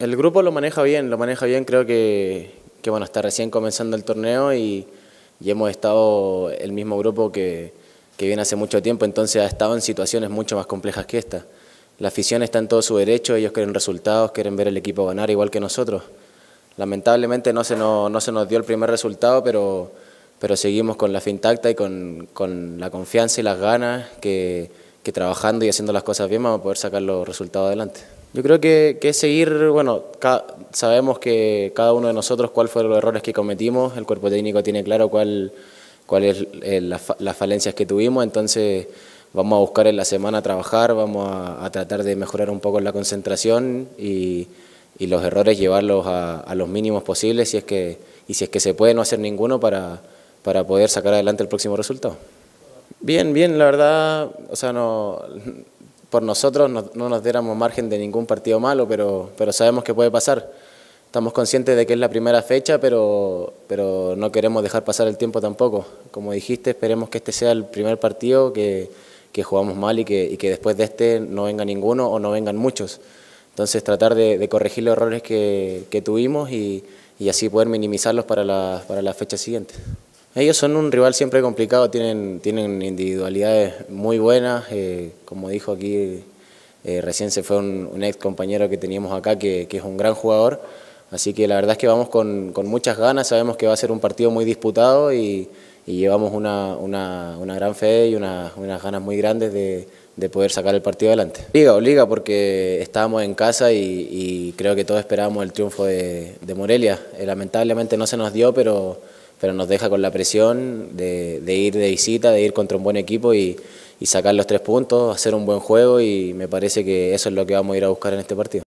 El grupo lo maneja bien, lo maneja bien, creo que, bueno, está recién comenzando el torneo y, y hemos estado el mismo grupo que, viene hace mucho tiempo, entonces ha estado en situaciones mucho más complejas que esta. La afición está en todo su derecho, ellos quieren resultados, quieren ver el equipo ganar igual que nosotros. Lamentablemente no se nos, no se nos dio el primer resultado, pero, pero seguimos con la fe intacta y con, con la confianza y las ganas que trabajando y haciendo las cosas bien vamos a poder sacar los resultados adelante. Yo creo que, que seguir, bueno, sabemos que cada uno de nosotros cuáles fueron los errores que cometimos, el cuerpo técnico tiene claro cuáles cuál eh, las falencias que tuvimos, entonces vamos a buscar en la semana trabajar, vamos a, tratar de mejorar un poco la concentración y, los errores llevarlos a, los mínimos posibles si es que, y si es que se puede no hacer ninguno para, para poder sacar adelante el próximo resultado. Bien, bien, la verdad, o sea, no por nosotros no, nos diéramos margen de ningún partido malo, pero, sabemos que puede pasar. Estamos conscientes de que es la primera fecha, pero, pero no queremos dejar pasar el tiempo tampoco. Como dijiste, esperemos que este sea el primer partido que, jugamos mal y que, que, después de este no venga ninguno o no vengan muchos. Entonces tratar de, corregir los errores que, tuvimos y, así poder minimizarlos para la, para la fecha siguiente. Ellos son un rival siempre complicado, tienen, tienen individualidades muy buenas. Eh, como dijo aquí, eh, recién se fue un, ex compañero que teníamos acá, que, es un gran jugador. Así que la verdad es que vamos con, con muchas ganas, sabemos que va a ser un partido muy disputado y, llevamos una, una, una, gran fe y unas ganas muy grandes de, de, poder sacar el partido adelante. Liga, o liga, porque estábamos en casa y, creo que todos esperábamos el triunfo de, Morelia. Eh, lamentablemente no se nos dio, pero pero nos deja con la presión de, ir de visita, de ir contra un buen equipo y sacar los tres puntos, hacer un buen juego y me parece que eso es lo que vamos a ir a buscar en este partido.